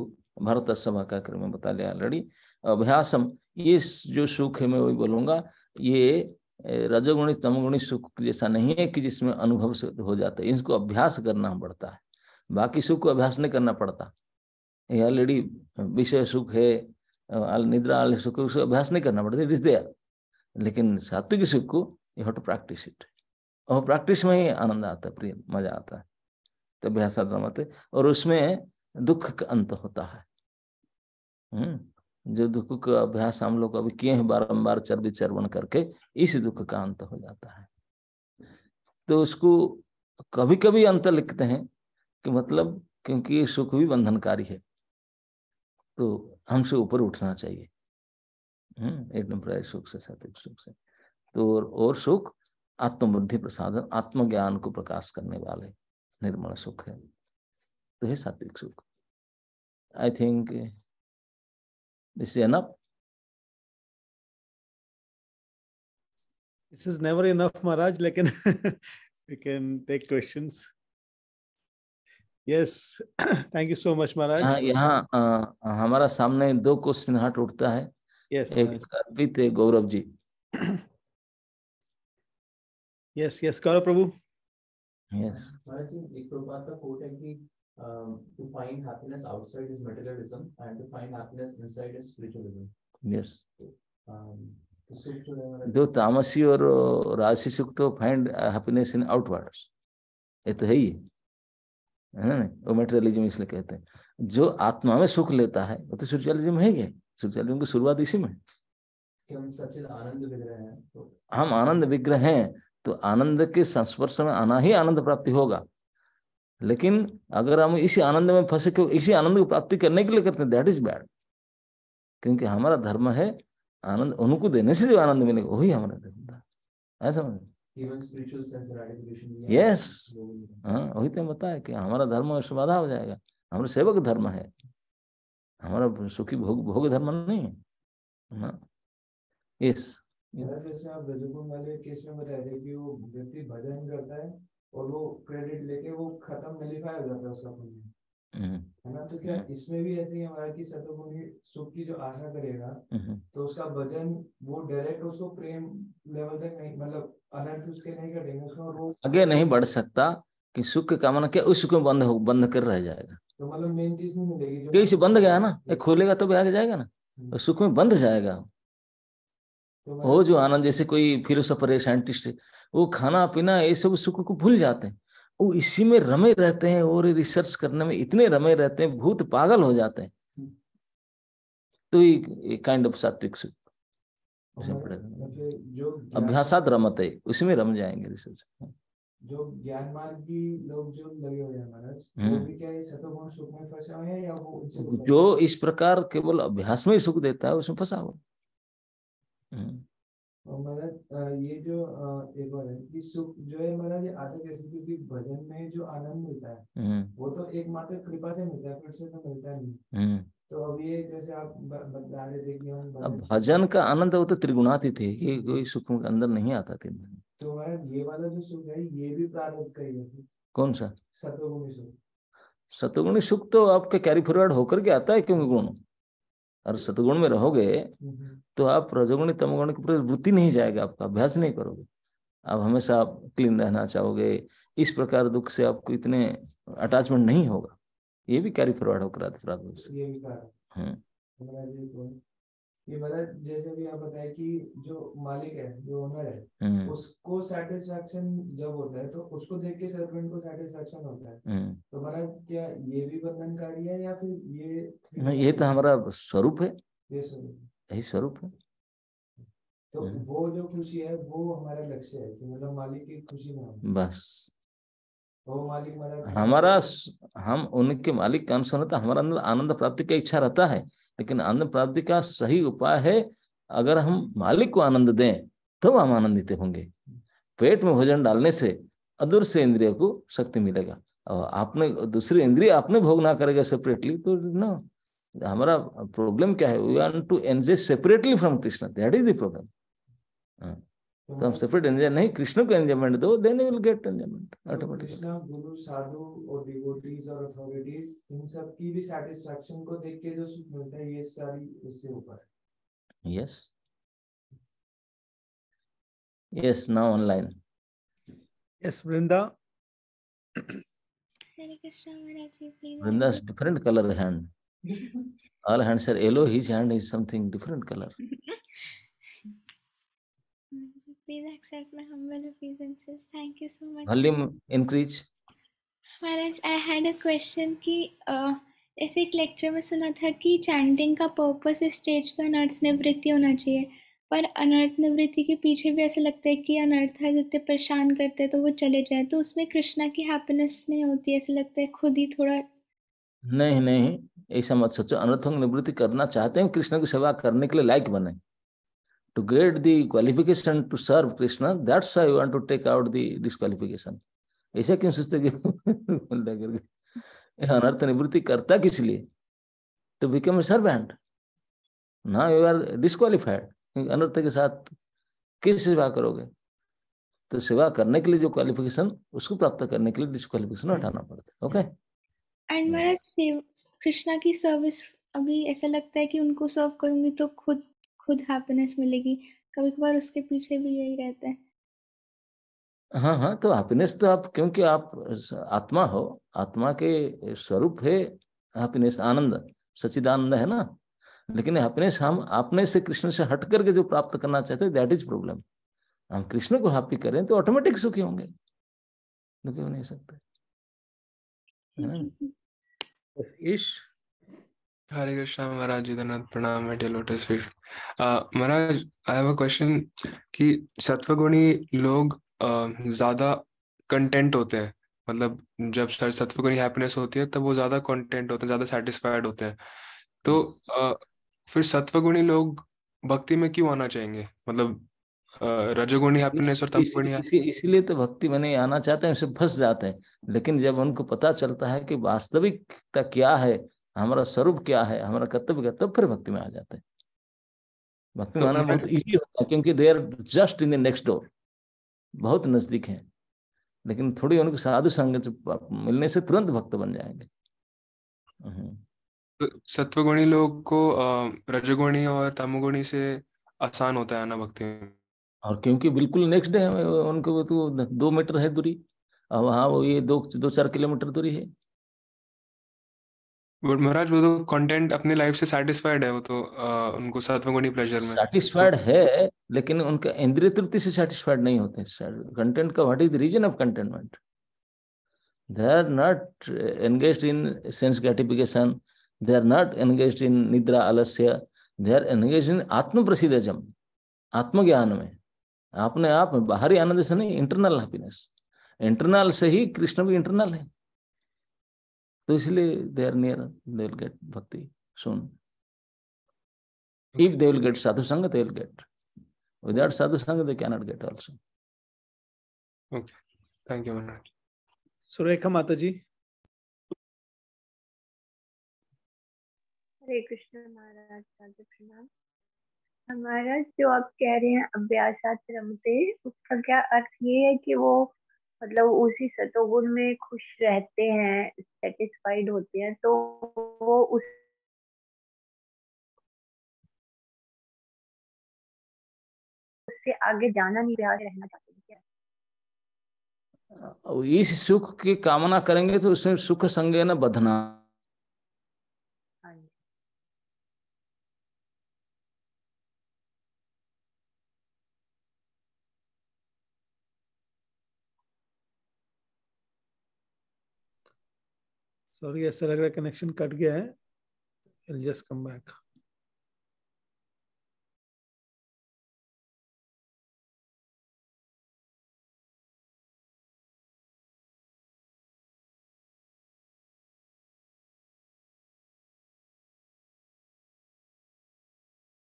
भरत सभा का क्रम बता लिया ऑलरेडी अभ्यासम ये जो सुख है मैं वही बोलूंगा ये रजोगुणित तमगुणित सुख जैसा नहीं है कि जिसमें अनुभव हो जाता है इसको अभ्यास करना पड़ता है बाकी सुख को अभ्यास नहीं करना पड़ता ये ऑलरेडी विषय सुख है निद्रा वाले सुख है उसको अभ्यास नहीं करना पड़ता इट इज देयर लेकिन सात्विक सुख को you have to practise it और प्रैक्टिस में ही आनंद आता है प्रिय मजा आता है तो अभ्यास मत और उसमें दुख का अंत होता है हम्म, जो दुख का अभ्यास हम लोग अभी किए हैं बारम्बार चर्बी चर्वण करके इस दुख का अंत हो जाता है तो उसको कभी कभी अंत लिखते हैं कि मतलब क्योंकि सुख भी बंधनकारी है तो हमसे ऊपर उठना चाहिए एकदम प्राय सुख से सात्विक सुख से तो और सुख आत्मबुद्धि प्रसादन आत्मज्ञान को प्रकाश करने वाले निर्मल सुख है तो है सात्विक सुख I think this is enough this is never enough महाराज लेकिन we can take questions yes thank you so much महाराज यहाँ हमारा सामने दो क्वेश्चन हार्ट उठता है अर्पित गौरव जी यस यस करो प्रभु um, um, तो जो तामसी और राशि सुख तो फाइंड हैप्पीनेस इन आउटवर्ड ये तो है ही है ना नहीं वो मेटेरियलिज्म इसलिए कहते हैं जो आत्मा में सुख लेता है वो तो स्पिरिचुअलिज्म है क्या स्पिरिचुअलिज्म की शुरुआत इसी में तो हम आनंद विग्रह हैं तो आनंद के संस्पर्श में आना ही आनंद प्राप्ति होगा लेकिन अगर हम इसी आनंद में फंसे क्यों इसी आनंद को प्राप्ति करने के लिए करते हैं दैट इज बैड क्योंकि हमारा धर्म है आनंद उनको देने से जो आनंद मिलेगा वही हमारा धर्म था ऐसा समझ यस हाँ वही तो बताया कि हमारा धर्म समाधा हो जाएगा हमारा सेवक धर्म है हमारा सुखी भोग भोग धर्म नहीं है हाँ। Yes hmm. तो हम्म। आशा करेगा हम्म। तो उसका वो डायरेक्ट उसको प्रेम लेवल तक नहीं मतलब आगे नहीं बढ़ सकता की सुख की कामना क्या उस सुख में बंद हो बंद कर रह जाएगा तो मतलब मेन चीज नहीं मिलेगी क्योंकि इसे बंद गया ना ये हम्म। खोलेगा तो भी आगे जाएगा ना हम्म। और सुख में बंद जाएगा तो मतलब हो जो आनंद जैसे कोई फिलोसफर है साइंटिस्ट वो खाना पीना ये सब सुख को भूल जाते हैं वो इसी में रमे रहते हैं और रिसर्च करने में इतने रमे रहते हैं भूत पागल हो जाते हैं हम्म। तो ये काइंड ऑफ सात्विक सुख उसमें पड़ेगा मतलब अभ्यासात रमत है उसमें रम जाएंगे रिसर्च जो ज्ञान मार्ग की लोग जो लगे हुए हैं महाराज हम्म। भी क्या है सतोगुण सुख में फंसा हुए या वो जो इस प्रकार केवल अभ्यास में सुख देता है उसमें फंसा हुआ हम्म। महाराज ये जो एक है कि सुख जो है महाराज आता कैसे क्योंकि भजन में जो आनंद मिलता है हम्म। वो तो एकमात्र कृपा से मिलता है फिर से तो मिलता नहीं तो अब ये जैसे आप बता रहे थे कि हम अब भजन का आनंद वो तो त्रिगुणातीत है ये कोई सुख के अंदर नहीं आता थे तो महाराज ये वाला जो सुख है ये भी प्रारब्ध का ही है कौन सा सतोगुणी सुख सतगुणी सुख तो आपके कैरी फॉरवर्ड होकर के आता है क्योंकि गुण और सतगुण में रहोगे हम्म। तो आप रजोगुणी तमोगुण के प्रति वृत्ति नहीं जाएगा आपका अभ्यास नहीं करोगे आप हमेशा आप क्लीन रहना चाहोगे इस प्रकार दुख से आपको इतने अटैचमेंट नहीं होगा ये भी कैरी फॉरवर्ड होकर आते प्रारंभ से ये हाँ। ये मतलब जैसे भी आप बताए कि जो मालिक है जो ओनर है हम्म। उसको सेटिस्फेक्शन जब होता है तो उसको देख के सर्वेंट को सेटिस्फेक्शन होता है हम्म। तो मतलब क्या ये भी बंधनकारी है या फिर ये नहीं ये तो हमारा स्वरूप है ये स्वरूप यही स्वरूप है तो हम्म। वो जो खुशी है वो हमारा लक्ष्य है कि मतलब मालिक की खुशी में बस हमारा हम उनके मालिक का अनुसरण रहता हमारा अंदर आनंद प्राप्ति का इच्छा रहता है लेकिन आनंद प्राप्ति का सही उपाय है अगर हम मालिक को आनंद दें तो हम आनंदित होंगे पेट में भोजन डालने से अदूर से इंद्रिय को शक्ति मिलेगा और आपने दूसरी इंद्रिय आपने भोग ना करेगा सेपरेटली तो ना हमारा प्रॉब्लम क्या है we want to enjoy separately from Krishna that is the problem come separate enjoyment नहीं कृष्ण को एंजॉयमेंट दो then you will get enjoyment automatically Krishna guru sadhu और डिवोटीज और अथॉरिटीज इन सब की भी सेटिस्फैक्शन को देख के जो सुख मिलता है ये सारी इससे ऊपर है yes yes now online yes Vrinda Vrinda different colour hand all hands are yellow his hand is something different colour Please accept my humble obeisances. Thank you so much. Volume increase. Maharaj, I had a question कि ऐसे एक लेक्चर में सुना था कि चैंटिंग का पर्पस स्टेज पर अनर्थ निवृत्ति होना चाहिए पर अनर्थ निवृत्ति के पीछे भी ऐसा लगता है कि अनर्थ है जितने परेशान करते तो वो चले जाए तो उसमें कृष्णा की हैप्पीनेस नहीं होती ऐसा लगता है खुद ही थोड़ा नहीं नहीं ऐसा मत सोचो अनर्थ निवृत्ति करना चाहते हैं कृष्ण की सेवा करने के लिए लायक बने to get the qualification to serve Krishna, that's why I want to take out the disqualification. ऐसा क्यों सोचते अनर्थ निवृत्ति करता किस लिए टू बिकम ए ना यू आर डिस्कालीफाइड अनर्थ के साथ किस सेवा करोगे तो सेवा करने के लिए जो क्वालिफिकेशन उसको प्राप्त करने के लिए डिस्कालिफिकेशन हटाना पड़ता है ओके एंड महाराज कृष्णा की सर्विस अभी ऐसा लगता है कि उनको सर्व करूंगी तो खुद खुद हैप्पीनेस मिलेगी कभी कभार उसके पीछे भी यही रहता है हाँ हाँ तो हैप्पीनेस तो आप क्योंकि आप आत्मा हो आत्मा के स्वरूप है हैप्पीनेस आनंद सचिदानंद है ना लेकिन हैप्पीनेस हम अपने से कृष्ण से हट करके जो प्राप्त करना चाहते हैं दैट इज प्रॉब्लम हम कृष्ण को हैप्पी करें तो ऑटोमेटिक सुखी होंगे दुखी हो नहीं सकते ना? इश्क Hare Krishna Maharaj Jidanath Pranam at Lotus Feet. Uh, Maharaj, I have a question कि सत्वगुणी लोग ज्यादा कंटेंट होते हैं मतलब जब सर सत्वगुणी हैप्पीनेस होती है तब वो ज्यादा कंटेंट होते हैं ज्यादा सेटिस्फाइड होते हैं तो फिर सत्वगुणी लोग भक्ति में क्यों आना चाहेंगे मतलब रजोगुणी हैप्पीनेस और तमगुणी इसी, इसीलिए तो भक्ति में नहीं आना चाहते हैं उसे फंस जाते हैं लेकिन जब उनको पता चलता है कि वास्तविकता क्या है हमारा स्वरूप क्या है हमारा कर्तव्य क्या तब फिर भक्ति में आ जाते हैं भक्ति तो में आना बहुत इजी होता है क्योंकि they are just in the next door बहुत नजदीक है लेकिन थोड़ी उनके साधु संगत मिलने से तुरंत भक्त बन जाएंगे हम्म। तो सत्वगुणी लोग को रजगुणी और तमगुणी से आसान होता है ना भक्ति और क्योंकि बिल्कुल नेक्स्ट डे उनको तो दो मीटर है दूरी और वहाँ वो ये दो दो चार किलोमीटर दूरी है महाराज वो तो कंटेंट अपने लाइफ से सेटिस्फाइड है वो तो आ, उनको सातवें गुणी प्लेजर में सेटिस्फाइड तो, है लेकिन उनके इंद्रिय तृप्ति से सेटिस्फाइड नहीं होते कंटेंट का what is the reason of contentment they are not engaged in sense gratification they are not engaged in निद्रा आलस्य दे आर एंगेज्ड इन आत्म प्रसिद्धजम आत्मज्ञान में अपने आप में बाहरी आनंद से नहीं इंटरनल हैप्पीनेस इंटरनल से ही कृष्ण भी इंटरनल है तो इसलिए they are near they will get bhakti soon if they will get sadhu sang they will get without sadhu sang they can not get also okay thank you Maharaj Surekha Mata ji हरे कृष्ण महाराज राधे प्रणाम हमारा जो आप कह रहे हैं अभ्यासात रमते उसका क्या अर्थ ये है कि वो मतलब उसी सतोगुण में खुश रहते हैं सेटिस्फाइड होते हैं तो वो उस उससे आगे जाना नहीं प्यार रहना चाहते इस सुख की कामना करेंगे तो उसमें सुख संग न बधना सॉरी ऐसा लग रहा है कनेक्शन कट गया है जस्ट कम बैक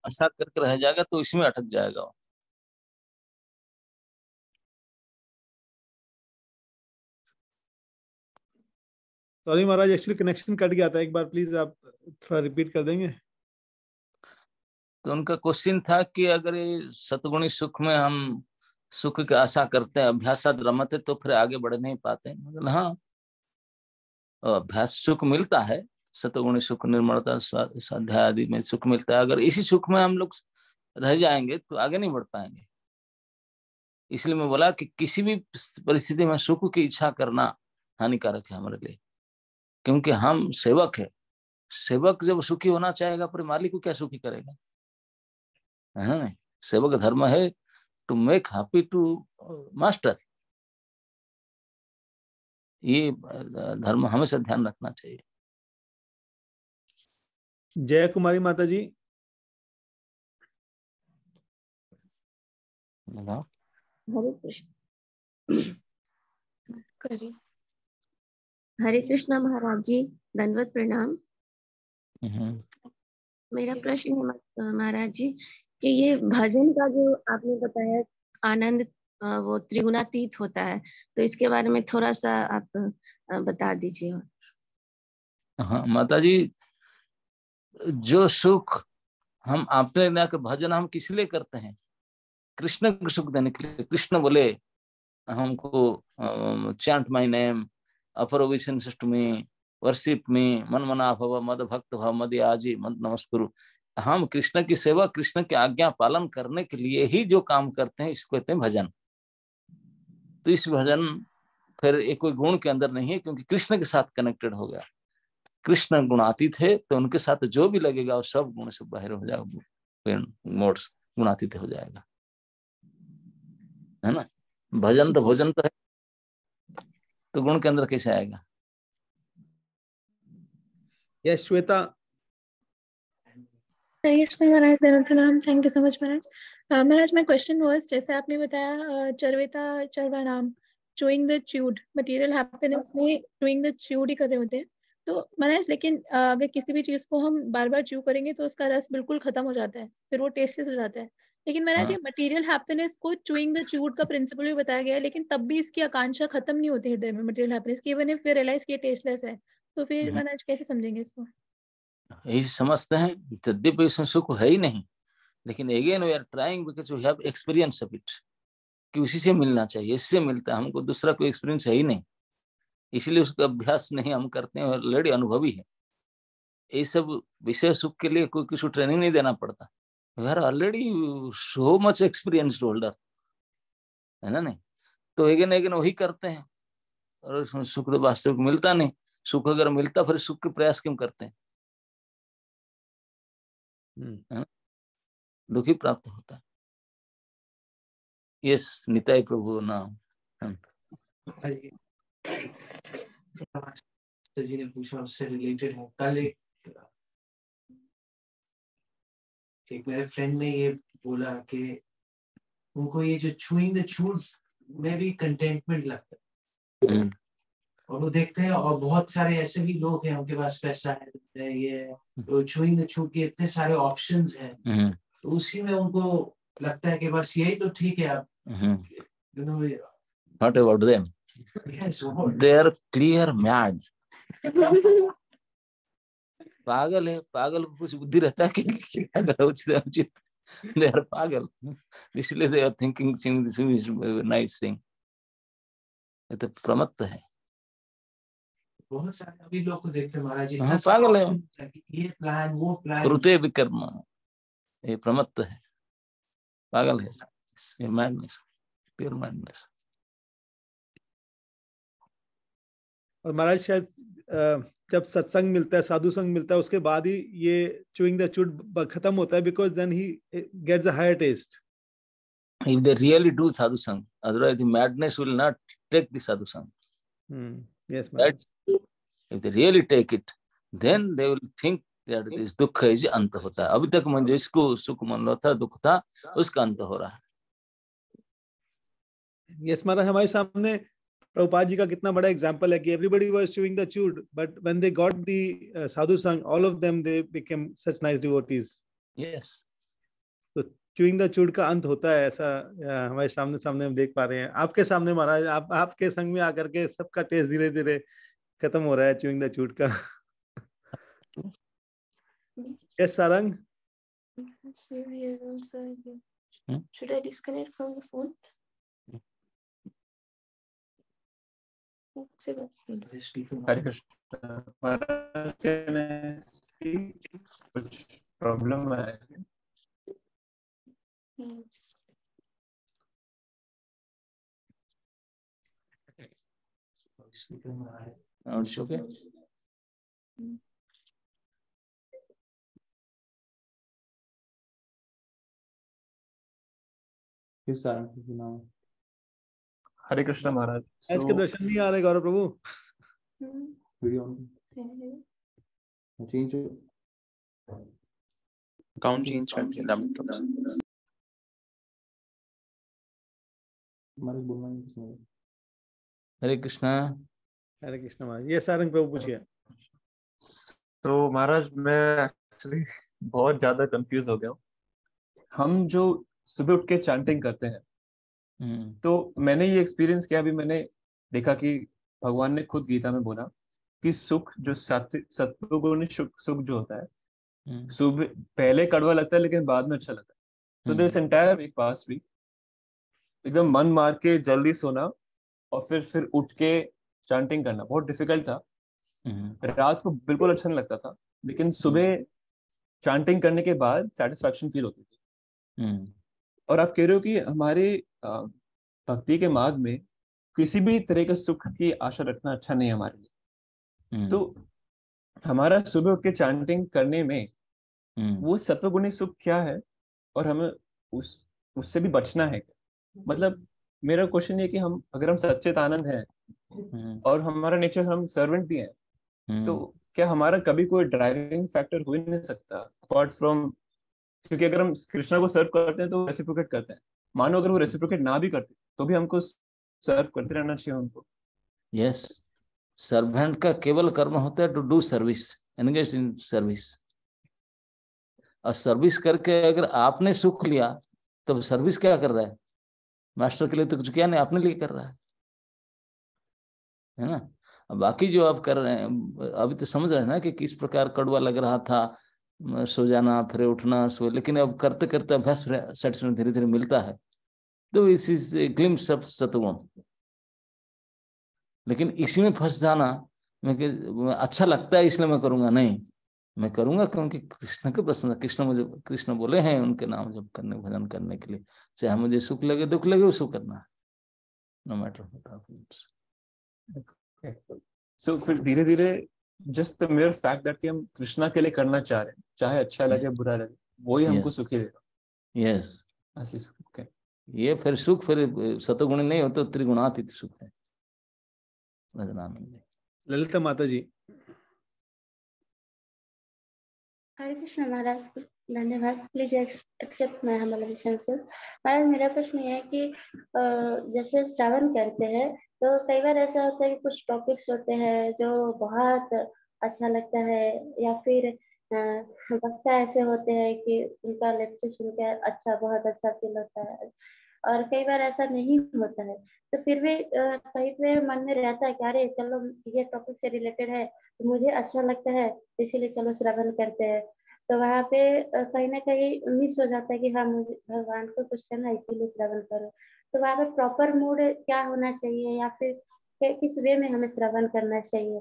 ऐसा करके रह जाएगा तो इसमें अटक जाएगा sorry Maharaj actually connection cut गया था एक बार प्लीज आप थोड़ा रिपीट कर देंगे तो उनका क्वेश्चन था कि अगर सतगुणी सुख में हम सुख की आशा करते हैं अभ्यास रमते तो फिर आगे बढ़ नहीं पाते मतलब हाँ अभ्यास सुख मिलता है सतगुणी सुख निर्मलता स्वाध्याय आदि में सुख मिलता है अगर इसी सुख में हम लोग रह जाएंगे तो आगे नहीं बढ़ पाएंगे इसलिए मैं बोला कि किसी भी परिस्थिति में सुख की इच्छा करना हानिकारक है हमारे लिए क्योंकि हम सेवक है सेवक जब सुखी होना चाहेगा पर मालिक को क्या सुखी करेगा है ना सेवक धर्म है to make happy to master ये uh, धर्म हमेशा ध्यान रखना चाहिए जय कुमारी माता जी हरे कृष्ण हरे कृष्णा महाराज जी धनवत प्रणाम हम्म। मेरा प्रश्न है महाराज जी कि ये भजन का जो आपने बताया आनंद वो त्रिगुणातीत होता है तो इसके बारे में थोड़ा सा आप बता दीजिए हाँ माता जी जो सुख हम आपने ना के भजन हम किस लिए करते हैं कृष्ण को सुख देने के लिए कृष्ण बोले हमको चैंट माय नेम अपरोविशन सिस्ट में वर्षिप में मन मना भव मद भक्त भव मद आजी मद नमस्कुरु हम कृष्ण की सेवा कृष्ण के आज्ञा पालन करने के लिए ही जो काम करते हैं इसको कहते हैं भजन तो इस भजन फिर एक कोई गुण के अंदर नहीं है क्योंकि कृष्ण के साथ कनेक्टेड हो गया कृष्ण गुणातीत है तो उनके साथ जो भी लगेगा वो सब गुण से बाहर हो जाएगा मोड्स गुणातीत हो जाएगा है ना भजन तो अच्छा। भोजन तो है तो गुण के अंदर कैसे आएगा yes Shweta thank you so much Maharaj Maharaj my question was जैसे आपने बताया uh, चरवेता चरवा नाम chewing the chewed material happiness में चोइंग द च्यूड ही कर रहे होते हैं तो महाराज लेकिन uh, अगर किसी भी चीज को हम बार बार च्यू करेंगे तो उसका रस बिल्कुल खत्म हो जाता है फिर वो टेस्टलेस हो जाता है लेकिन मैंने हाँ. मटेरियल हैप्पीनेस को चूइंग द चूट का प्रिंसिपल भी बताया गया है लेकिन तब भी इसकी आकांक्षा खत्म नहीं होती हृदय में मटेरियल हैप्पीनेस की इवन इफ रियलाइज किए टेस्टलेस है तो फिर महाराज हम्म। कैसे समझेंगे इसको यही समझते हैं जद्दी पे इसमें सुख है ही नहीं लेकिन again we are trying because we have experience of it कि उसी से मिलना चाहिए इससे मिलता है हमको दूसरा कोई एक्सपीरियंस है ही नहीं इसलिए उसका अभ्यास नहीं हम करते हैं और ऑलरेडी अनुभवी है ये सब विषय सुख के लिए कोई किसी ट्रेनिंग नहीं देना पड़ता we are already so much experience holder है ना नहीं तो एक ना एक ना वही करते हैं और सुख तो वास्तविक मिलता नहीं सुख अगर मिलता फिर सुख के प्रयास क्यों करते हैं हम्म। है दुखी प्राप्त होता है यस निताय प्रभु नाम जी ने पूछा उससे रिलेटेड है कल एक एक मेरे फ्रेंड ने ये बोला कि उनको ये जो छूइंग द छूट में भी कंटेंटमेंट लगता है हम्म। और वो देखते हैं और बहुत सारे ऐसे भी लोग हैं उनके पास पैसा है ये तो छूइंग द छूट के इतने सारे ऑप्शन है हम्म। तो उसी में उनको लगता है कि बस यही तो ठीक है आप you know not about them yes what? they are clear mad पागल है पागल को कुछ बुद्धि रहता है कि क्या उचित उचित दे आर पागल इसलिए they are thinking right thing तो प्रमत्त है बहुत सारे अभी लोग को देखते महाराज जी हाँ, पागल है ये प्लान वो प्लान ये प्रमत्त है पागल है ये मैडनेस प्योर मैडनेस और महाराज शायद जब सत्संग मिलता है साधु संग मिलता है उसके बाद ही ये चुइंग द चुट खत्म होता है because then he gets a higher taste if they really do sadhu sang otherwise the madness will not take the sadhu sang hmm yes that if they really take it then they will think that this दुख अंत होता है अभी तक मन जिसको सुख मन लो था दुख था उसका अंत हो रहा है यस हमारे सामने प्रभुपाद जी का कितना बड़ा एग्जाम्पल है कि everybody was chewing the chewed but when they got the sadhu sangh all of them they became such nice devotees yes chewing the chewed का अंत होता है ऐसा हमारे सामने सामने हम देख पा रहे हैं आपके सामने महाराज आप आपके संग में आकर के सबका टेस्ट धीरे धीरे खत्म हो रहा है चूइंग द चूड का yes Sarang should i disconnect from the phone Hare Krishna कुछ प्रॉब्लम है Sounds okay. Mm. Yes, sir. हरे कृष्णा महाराज आज के दर्शन नहीं आ रहे Gaurav Prabhu video change account change कर दिया महाराज हरे कृष्णा हरे कृष्णा महाराज ये सारंग प्रभु पूछिए तो महाराज मैं एक्चुअली बहुत ज्यादा कंफ्यूज हो गया हूँ हम जो सुबह उठ के चैंटिंग करते हैं हम्म। तो मैंने ये एक्सपीरियंस किया अभी मैंने देखा कि भगवान ने खुद गीता में बोला कि सुख जो सत्वगुण सुख जो होता है हम्म। सुबह पहले कड़वा लगता है लेकिन बाद में अच्छा लगता है तो this entire week past week एकदम मन मार के जल्दी सोना और फिर फिर उठ के चांटिंग करना बहुत डिफिकल्ट था हम्म। रात को बिल्कुल अच्छा नहीं लगता था लेकिन सुबह चांटिंग करने के बाद सेटिस्फेक्शन फील होती थी और आप कह रहे हो कि हमारे भक्ति के मार्ग में किसी भी तरह के सुख की आशा रखना अच्छा नहीं है हमारे लिए हम्म। तो हमारा सुबह उठ के चैंटिंग करने में हम्म। वो सत्वगुणी सुख क्या है और हमें उस उससे भी बचना है मतलब मेरा क्वेश्चन ये कि हम अगर हम सच्चे आनंद हैं हम्म। और हमारा नेचर हम सर्वेंट भी हैं तो क्या हमारा कभी कोई ड्राइविंग फैक्टर हो ही नहीं सकता अपार्ट फ्रॉम क्योंकि अगर हम कृष्णा को सर्व करते हैं तो रेसिप्रोकेट करते हैं मानो अगर वो रेसिप्रोकेट ना भी करते तो भी हमको सर्व करते रहना चाहिए उनको यस सर्वेंट का केवल कर्म होता है to do service engage in service और सर्विस करके अगर आपने सुख लिया तो सर्विस क्या कर रहा है मास्टर के लिए तो कुछ किया नहीं अपने लिए कर रहा है है ना बाकी जो आप कर रहे हैं अभी तो समझ रहे हैं ना कि किस प्रकार कड़वा लग रहा था सो जाना फिर उठना सो लेकिन अब करते करते अभ्यास सेटिस्फेक्शन धीरे धीरे मिलता है तो इस ग्लिम्स ऑफ सतगुण लेकिन इसी में फंस जाना मैं अच्छा लगता है इसलिए मैं करूंगा नहीं मैं करूंगा क्योंकि कृष्ण के प्रसन्न कृष्ण मुझे कृष्ण बोले हैं उनके नाम जब करने भजन करने के लिए चाहे मुझे सुख लगे दुख लगे उसको करना है नो मैटर सो फिर धीरे धीरे just the mere fact that कि हम कृष्णा के लिए करना चाह रहे हैं चाहे अच्छा लगे बुरा लगे वो ही हमको सुखी देगा यस असली सुख ओके ये फिर सुख फिर सतगुण नहीं होता तो त्रिगुणातीत सुख है ललिता माता जी हरे कृष्ण महाराज धन्यवाद please accept my humble sir Maharaj मेरा प्रश्न यह है कि जैसे श्रावण करते हैं तो कई बार ऐसा होता है कि कुछ टॉपिक्स होते हैं जो बहुत अच्छा लगता है या फिर वक्ता ऐसे होते हैं कि उनका लेक्चर सुनकर अच्छा बहुत अच्छा फील होता है और कई बार ऐसा नहीं होता है तो फिर भी कहीं पे मन में रहता है कि अरे चलो ये टॉपिक से रिलेटेड है तो मुझे अच्छा लगता है इसीलिए चलो श्रवण करते हैं तो वहाँ पे कहीं ना कहीं मिस हो जाता है कि हाँ मुझे भगवान को कुछ करना इसीलिए श्रवण करो तो वहाँ पर प्रॉपर मूड क्या होना चाहिए या फिर किस वे में हमें श्रवण करना चाहिए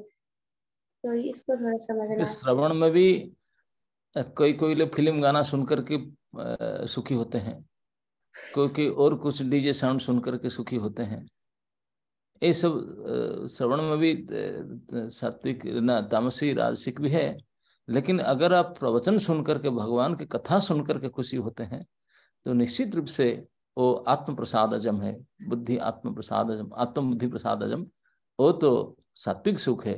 तो इसको थोड़ा समझना तो श्रवण में भी कोई कोई लोग फिल्म गाना सुन करके सुखी होते हैं क्योंकि और कुछ डीजे साउंड सुन करके सुखी होते हैं ये सब श्रवण में भी सात्विक ना तामसी राजसिक भी है लेकिन अगर आप प्रवचन सुन करके भगवान की कथा सुन करके खुशी होते हैं तो निश्चित रूप से वो आत्म अजम है बुद्धि आत्म अजम आत्म बुद्धि अजम वो तो सात्विक सुख है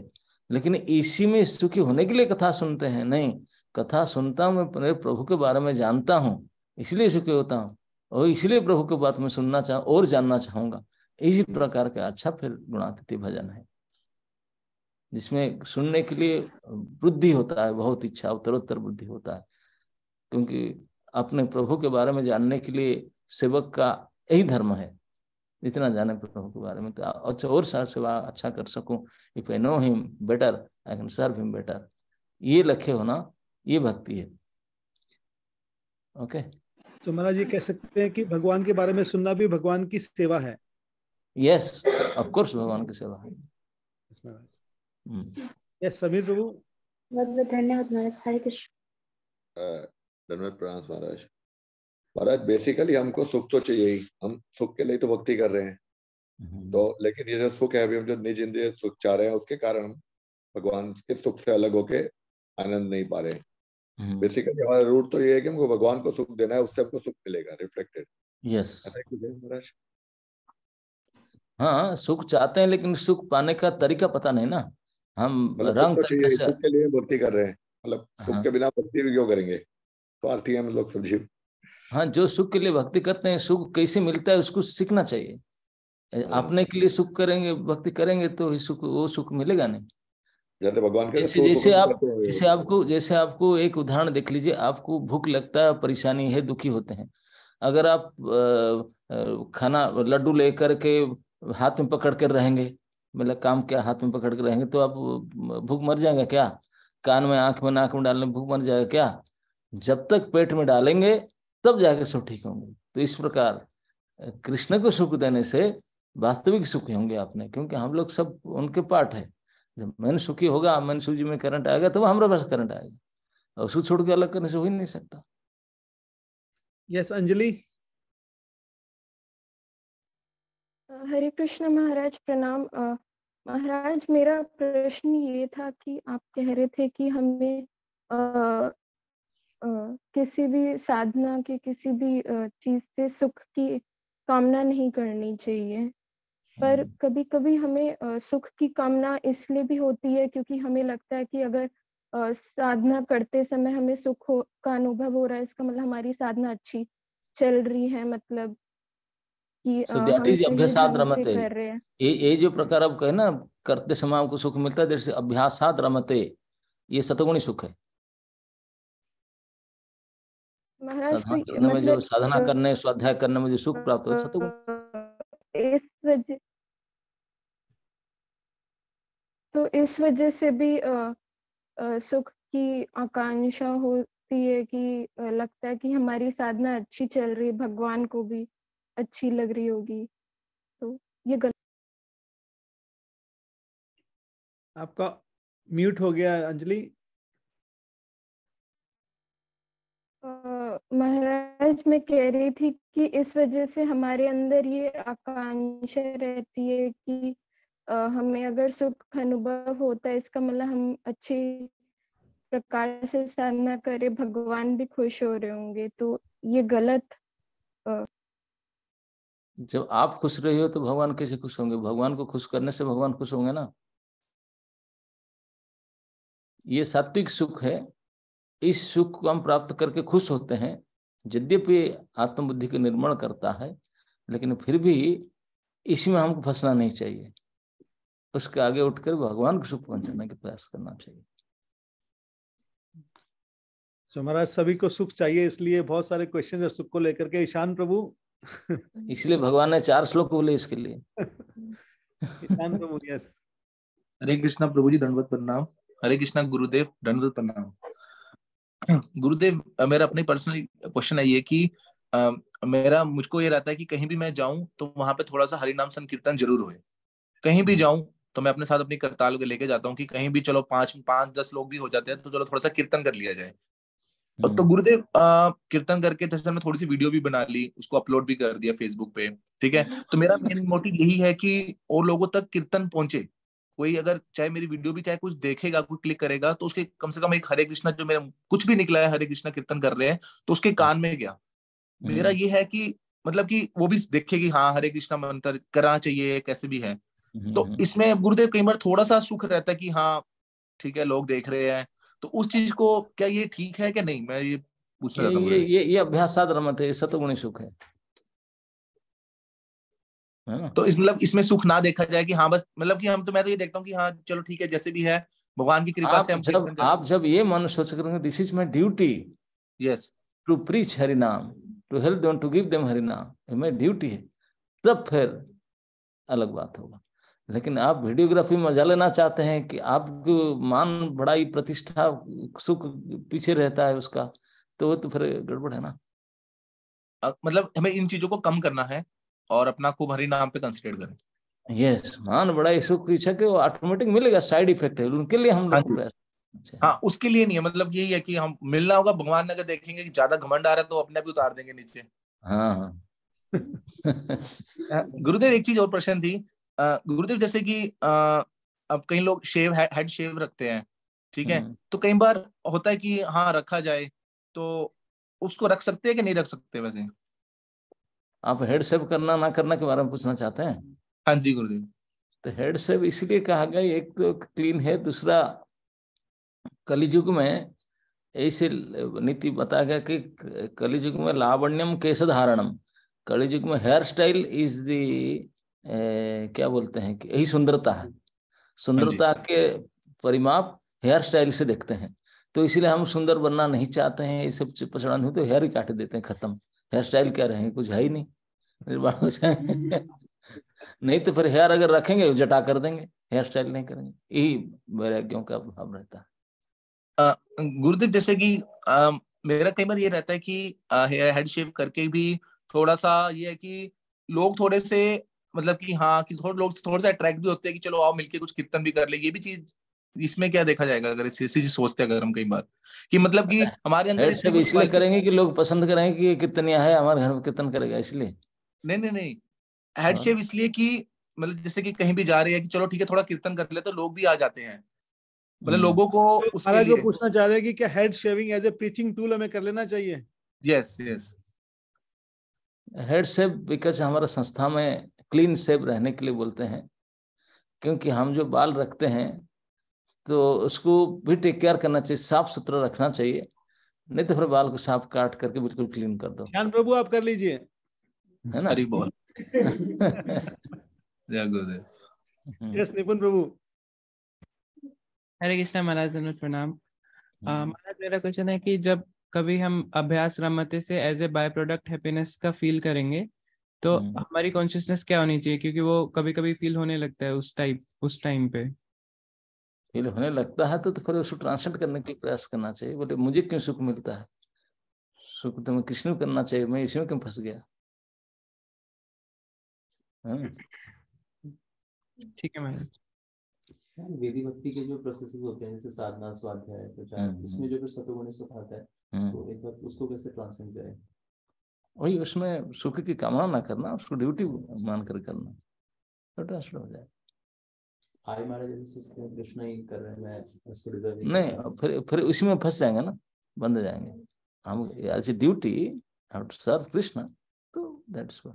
लेकिन इसी में सुखी होने के लिए कथा सुनते हैं नहीं कथा सुनता हूँ मैं प्रभु के बारे में जानता हूँ इसलिए सुखी होता हूँ और इसलिए प्रभु के बात में सुनना चाह और जानना चाहूंगा इसी प्रकार का अच्छा फिर गुणातिथि भजन है जिसमें सुनने के लिए बुद्धि होता है बहुत इच्छा उत्तरोत्तर बुद्धि होता है क्योंकि अपने प्रभु के बारे में जानने के लिए सेवक का यही धर्म है इतना जाने प्रभु के बारे में तो अच्छा और सर सेवा अच्छा कर सकूं if I know him better I can serve him better ये लक्ष्य होना ये भक्ति है ओके तो महाराज ये कह सकते हैं कि भगवान के बारे में सुनना भी भगवान की सेवा है यस ऑफ कोर्स भगवान की सेवा है yes Maharaj yes hmm. Sameer Prabhu बहुत बहुत धन्यवाद महाराज हरे कृष्ण धन्यवाद प्रणाम महाराज महाराज बेसिकली हमको सुख तो चाहिए ही हम सुख के लिए तो भक्ति कर रहे हैं हम्म। तो लेकिन ये जो सुख है अभी हम जो निज इंद्रिय सुख चाह रहे हैं उसके कारण हम भगवान के सुख से अलग होके आनंद नहीं पा रहे बेसिकली हम्म। हमारा रूट तो ये है कि हमको भगवान को सुख देना है उससे हमको सुख मिलेगा रिफ्लेक्टेड यस हाँ सुख चाहते हैं लेकिन सुख पाने का तरीका पता नहीं ना हम मतलब रंग तो चाहिए सुख के लिए भक्ति कर रहे हैं मतलब सुख हाँ। के बिना भक्ति क्यों करेंगे तो आरती है मतलब सब हाँ जो सुख के लिए भक्ति करते हैं सुख कैसे मिलता है उसको सीखना चाहिए हाँ। अपने के लिए सुख करेंगे भक्ति करेंगे तो सुख वो सुख मिलेगा नहीं जैसे भगवान जैसे तो जैसे आप जैसे आपको जैसे आपको एक उदाहरण देख लीजिए आपको भूख लगता है परेशानी है दुखी होते हैं अगर आप खाना लड्डू लेकर के हाथ में पकड़ कर रहेंगे मतलब काम क्या हाथ में पकड़ कर रहेंगे तो आप भूख मर जाएगा क्या कान में आंख में नाक में डालने भूख मर जाएगा क्या जब तक पेट में डालेंगे तब जाके सब ठीक होंगे तो इस प्रकार कृष्ण को सुख देने से वास्तविक सुखी होंगे आपने क्योंकि हम लोग सब उनके पाठ है जब मैंने सुखी होगा मन सूजी में करंट आएगा तो हमारे पास करंट आएगा और उसे छोड़ के अलग करने से हो ही नहीं सकता यस अंजलि हरे कृष्ण महाराज प्रणाम महाराज मेरा प्रश्न ये था कि आप कह रहे थे कि हमें किसी भी साधना के किसी भी चीज से सुख की कामना नहीं करनी चाहिए पर हम्म। कभी कभी हमें सुख की कामना इसलिए भी होती है क्योंकि हमें लगता है कि अगर साधना करते समय हमें सुख का अनुभव हो रहा है इसका मतलब हमारी साधना अच्छी चल रही है मतलब कि so हम रमते ये ये जो प्रकार आप कहे ना करते समय आपको सुख मिलता है अभ्यासात रमते ये सतगुणी सुख है साधना तो करने जो मतलब साधना करने स्वाध्याय करने में जो सुख हाँ, प्राप्त हो हाँ। सतगुण तो इस वजह से भी आ, आ, सुख की आकांक्षा होती है कि लगता है कि हमारी साधना अच्छी चल रही है भगवान को भी अच्छी लग रही होगी तो ये गलत आपका म्यूट हो गया अंजलि महाराज मैं कह रही थी कि इस वजह से हमारे अंदर ये आकांक्षा रहती है कि आ, हमें अगर सुख अनुभव होता है इसका मतलब हम अच्छी प्रकार से साधना करें भगवान भी खुश हो रहे होंगे तो ये गलत आ, जब आप खुश रहे हो तो भगवान कैसे खुश होंगे भगवान को खुश करने से भगवान खुश होंगे ना ये सात्विक सुख है इस सुख को हम प्राप्त करके खुश होते हैं यद्यपि आत्मबुद्धि का निर्माण करता है लेकिन फिर भी इसमें हमको फंसना नहीं चाहिए उसके आगे उठकर भगवान को सुख पहुंचाने के प्रयास करना चाहिए सो महाराज सभी को सुख चाहिए इसलिए बहुत सारे क्वेश्चन और सुख को लेकर के ईशान प्रभु इसलिए भगवान ने चार श्लोक बोले इसके लिए ईशान प्रभु यस हरे कृष्णा प्रभु जी दंडवत प्रणाम हरे कृष्णा गुरुदेव दंडवत प्रणाम गुरुदेव मेरा अपनी पर्सनल क्वेश्चन है ये कि आ, मेरा मुझको ये रहता है कि कहीं भी मैं जाऊं तो वहां पे थोड़ा सा हरिनाम संकीर्तन जरूर हुए कहीं भी हम्म। जाऊं तो मैं अपने साथ अपनी करताल लेके जाता हूँ कि कहीं भी चलो पांच पांच दस लोग भी हो जाते हैं तो चलो थोड़ा सा कीर्तन कर लिया जाए तो हम्म। गुरुदेव कीर्तन करके जैसे मैं थोड़ी सी वीडियो भी बना ली उसको अपलोड भी कर दिया फेसबुक पे ठीक है हम्म। तो मेरा मेन मोटिव यही है कि और लोगों तक कीर्तन पहुंचे कोई अगर चाहे मेरी वीडियो भी चाहे कुछ देखेगा कोई क्लिक करेगा तो उसके कम से कम एक हरे कृष्णा जो मेरा कुछ भी निकला है हरे कृष्णा कीर्तन कर रहे हैं तो उसके हम्म। कान में गया मेरा हम्म। ये है कि मतलब कि वो भी देखे कि हाँ हरे कृष्णा मंत्र कराना चाहिए कैसे भी है हम्म, तो इसमें गुरुदेव कई बार थोड़ा सा सुख रहता है कि हाँ ठीक है लोग देख रहे हैं तो उस चीज को क्या ये ठीक है क्या नहीं मैं ये पूछना चाहता हूँ ये ये, ये अभ्यास साधन मत है सतगुणी सुख है ना तो इस मतलब इसमें सुख ना देखा जाए कि हाँ बस मतलब कि हम तो मैं तो ये देखता हूँ कि हाँ चलो ठीक है जैसे भी है भगवान की कृपा से हम जब आप जब ये मन सोच करेंगे this is my duty yes to preach Harinam to help them to give them Harinam मेरी ड्यूटी है तब फिर अलग बात होगा लेकिन आप वीडियोग्राफी में मजा लेना चाहते हैं कि आपको मान बड़ाई प्रतिष्ठा सुख पीछे रहता है उसका तो वो तो फिर गड़बड़ है ना मतलब हमें इन चीजों को कम करना है और अपना खूब हरी नाम पे कंसिडर करें यस मान बड़ा इशू की छके वो ऑटोमेटिक मिलेगा साइड इफेक्ट है उनके लिए हम हाँ, अच्छा। हाँ उसके लिए नहीं है मतलब यही है कि हम मिलना होगा भगवान ने अगर देखेंगे कि ज्यादा घमंड आ रहा है तो अपने भी उतार देंगे नीचे हाँ हाँ गुरुदेव एक चीज और प्रश्न थी गुरुदेव जैसे कि अब कई लोग शेव हेड शेव रखते हैं ठीक है हम्म। तो कई बार होता है कि हाँ रखा जाए तो उसको रख सकते हैं कि नहीं रख सकते वैसे आप हेड सेव करना ना करना के बारे में पूछना चाहते हैं हाँ जी गुरुदेव तो हेड सेव इसलिए कहा गया एक तो क्लीन है दूसरा कलिजुग में ऐसे नीति बताया गया कि कलिजुग में लावण्यम केश धारणम कलिजुग में हेयर स्टाइल इज दी क्या बोलते हैं कि यही सुंदरता है सुंदरता हाँ के परिमाप हेयर स्टाइल से देखते हैं तो इसलिए हम सुंदर बनना नहीं चाहते हैं ये सब प्रचलन नहीं तो हेयर ही काट देते हैं खत्म हेयर स्टाइल क्या रहेंगे कुछ है ही नहीं नहीं तो फिर हेयर अगर रखेंगे जटा कर देंगे हेयर स्टाइल नहीं करेंगे यही वैराग्यों का भाव रहता है गुरुदेव जैसे कि आ, मेरा कई बार ये रहता है कि हेयर हेड शेप करके भी थोड़ा सा ये है कि लोग थोड़े से मतलब कि हाँ कि थोड़े लोग थोड़ा सा अट्रैक्ट भी होते हैं कि चलो आओ मिलके कुछ कीर्तन भी कर ले ये भी चीज इसमें क्या देखा जाएगा अगर इसी चीज सोचते अगर हम कई बार कि मतलब कि अच्छा। हमारे अंदर इसलिए करेंगे कि लोग पसंद करेंगे कि ये कितनिया है हमारे घर में कितन करेगा इसलिए नहीं नहीं नहीं हेड हाँ। शेप इसलिए कि मतलब जैसे कि कहीं भी जा रहे हैं कि चलो ठीक है थोड़ा कीर्तन कर ले तो लोग भी आ जाते हैं मतलब हम्म। लोगों को तो उसके जो पूछना चाह रहे हैं कि क्या head shaving as a preaching tool हमें कर लेना चाहिए yes yes head shave because हमारा संस्था में क्लीन शेव रहने के लिए बोलते हैं क्योंकि हम जो बाल रखते हैं तो उसको भी टेक केयर करना चाहिए साफ सुथरा रखना चाहिए नहीं तो फिर बाल को साफ काट करके बिल्कुल क्लीन कर दो ध्यान प्रभु आप कर लीजिए है ना हरी बोल हम्म। यस निपुण प्रभु हरे कृष्णा महाराज प्रणाम हम्म। महाराज मेरा क्वेश्चन है कि जब कभी हम अभ्यास रमते से as a by product happiness का फील करेंगे तो हम्म। हमारी कॉन्शियसनेस क्या होनी चाहिए क्योंकि वो कभी कभी फील होने लगता है उस टाइप उस टाइम पे फील होने लगता है तो, तो फिर उसको ट्रांसलेट करने के प्रयास करना चाहिए बोले मुझे क्यों सुख मिलता है सुख तो मैं किसने करना चाहिए मैं इसमें क्यों फंस गया हाँ? ठीक है मैम हाँ, वेदी भक्ति के जो प्रोसेस होते हैं जैसे साधना स्वाध्याय प्रचार हम्म, इसमें जो हम्म। फिर सतोगुणी सुखाता है हम्म। तो एक बार उसको कैसे ट्रांसलेट करें वही उसमें सुख की कामना ना करना उसको ड्यूटी मान कर करना तो ट्रांसलेट हो जाएगा आई मारा उसके कृष्ण ही कर रहे हैं मैं उसको नहीं फिर फिर उसी में फंस जाएंगे ना बंद जाएंगे हम ड्यूटी सर्व कृष्ण तो दैट्स व्हाट